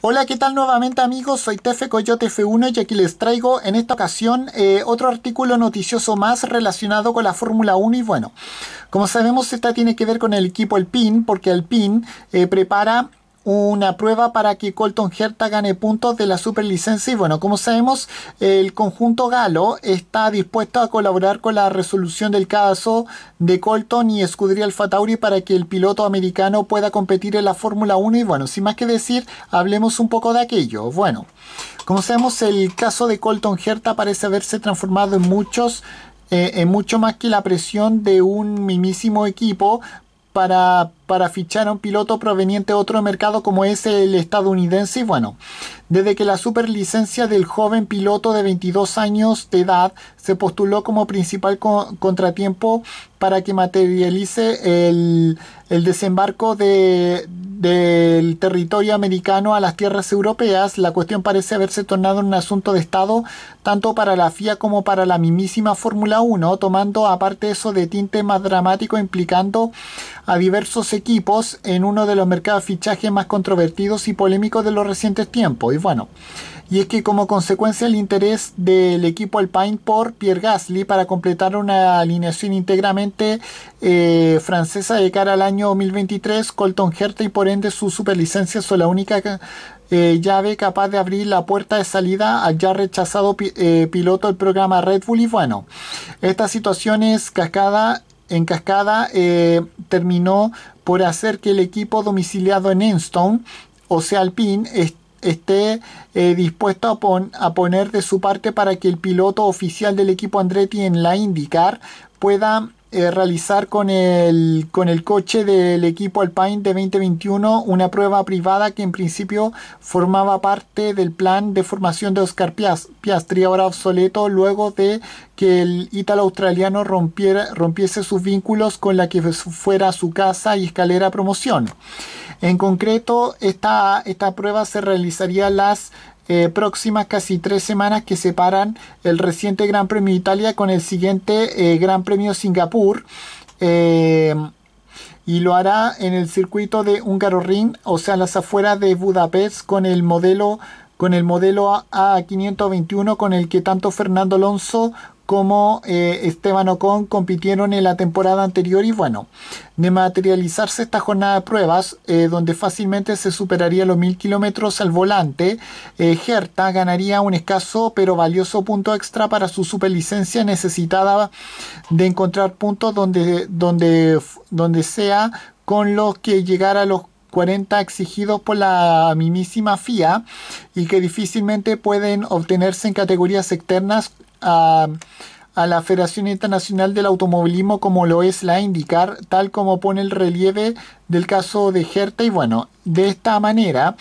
Hola, ¿qué tal nuevamente amigos? Soy Tefe Coyote F1 y aquí les traigo en esta ocasión eh, otro artículo noticioso más relacionado con la Fórmula 1 y bueno, como sabemos esta tiene que ver con el equipo Alpine porque Alpine PIN eh, prepara una prueba para que Colton Herta gane puntos de la superlicencia y bueno, como sabemos, el conjunto galo está dispuesto a colaborar con la resolución del caso de Colton y Escudería Alfa Tauri para que el piloto americano pueda competir en la Fórmula 1 y bueno, sin más que decir, hablemos un poco de aquello. Bueno, como sabemos, el caso de Colton Herta parece haberse transformado en muchos eh, en mucho más que la presión de un mismísimo equipo para, fichar a un piloto proveniente de otro mercado como es el estadounidense. Y bueno, desde que la superlicencia del joven piloto de 22 años de edad se postuló como principal contratiempo para que materialice el, desembarco de, del territorio americano a las tierras europeas, la cuestión parece haberse tornado un asunto de Estado tanto para la FIA como para la mismísima Fórmula 1, tomando aparte eso de tinte más dramático implicando a diversos equipos en uno de los mercados de fichaje más controvertidos y polémicos de los recientes tiempos. Y bueno, y es que como consecuencia el interés del equipo Alpine por Pierre Gasly para completar una alineación íntegramente eh, francesa de cara al año 2023, Colton Herta y por ende su superlicencia son la única eh, llave capaz de abrir la puerta de salida al ya rechazado eh, piloto del programa Red Bull y bueno, esta situación es cascada en cascada eh, terminó por hacer que el equipo domiciliado en Enstone, o sea Alpine, esté eh, dispuesto a, a, poner de su parte para que el piloto oficial del equipo Andretti en la IndyCar pueda eh, realizar con el, con el coche del equipo Alpine de 2021 una prueba privada que en principio formaba parte del plan de formación de Oscar Piastri, ahora obsoleto luego de que el ítalo-australiano rompiese sus vínculos con la que fuera su casa y escalera promoción. En concreto, esta prueba se realizaría las eh, próximas casi tres semanas que separan el reciente Gran Premio de Italia con el siguiente eh, Gran Premio Singapur. Eh, y lo hará en el circuito de Hungaroring, o sea, las afueras de Budapest con el modelo con el modelo A521 con el que tanto Fernando Alonso como eh, Esteban Ocon compitieron en la temporada anterior y bueno, de materializarse esta jornada de pruebas eh, donde fácilmente se superaría los mil kilómetros al volante, Gerta eh, ganaría un escaso pero valioso punto extra para su superlicencia necesitada de encontrar puntos donde, donde, donde sea con los que llegar a los 40 exigidos por la mismísima FIA y que difícilmente pueden obtenerse en categorías externas a, la Federación Internacional del Automovilismo como lo es la indicar tal como pone el relieve del caso de Herta. Y bueno, de esta manera,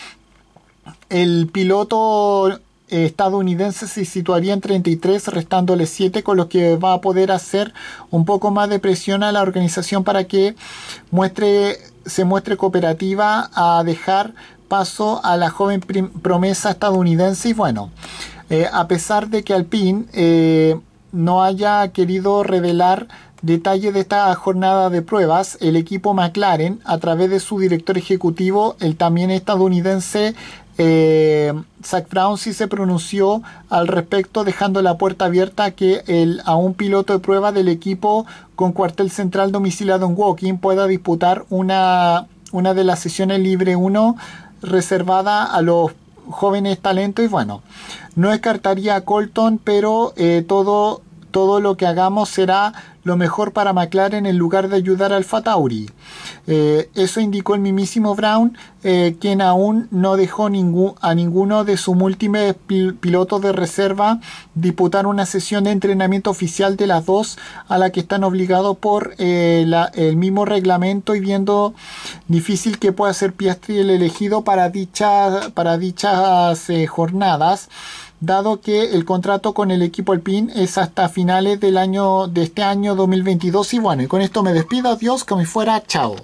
el piloto eh, estadounidense se situaría en 33, restándole 7, con lo que va a poder hacer un poco más de presión a la organización para que muestre, se muestre cooperativa a dejar paso a la joven promesa estadounidense. Y bueno, eh, a pesar de que Alpine eh, no haya querido revelar detalle de esta jornada de pruebas, el equipo McLaren, a través de su director ejecutivo, el también estadounidense eh, Zach Brown, sí se pronunció al respecto, dejando la puerta abierta a que el, a un piloto de prueba del equipo con cuartel central domiciliado en Woking pueda disputar una, una de las sesiones libre 1 reservada a los jóvenes talentos y bueno, no descartaría a Colton, pero eh, todo todo lo que hagamos será lo mejor para McLaren en lugar de ayudar al Fatauri. Eh, eso indicó el mismísimo Brown, eh, quien aún no dejó a ninguno de sus múltiples pilotos de reserva disputar una sesión de entrenamiento oficial de las dos a la que están obligados por eh, el mismo reglamento y viendo difícil que pueda ser Piastri el elegido para, para dichas jornadas dado que el contrato con el equipo Alpine es hasta finales del año de este año 2022 y bueno, y con esto me despido, adiós, me fuera, chao.